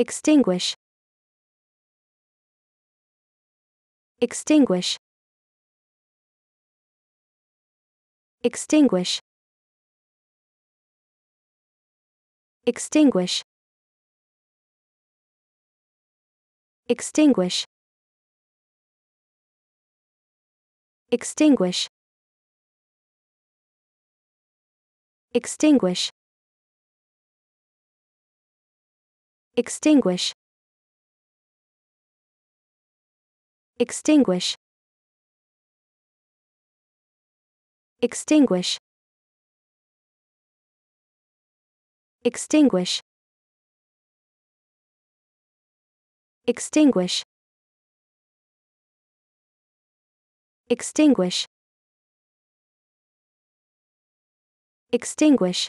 extinguish extinguish extinguish extinguish extinguish extinguish extinguish extinguish extinguish extinguish extinguish extinguish extinguish extinguish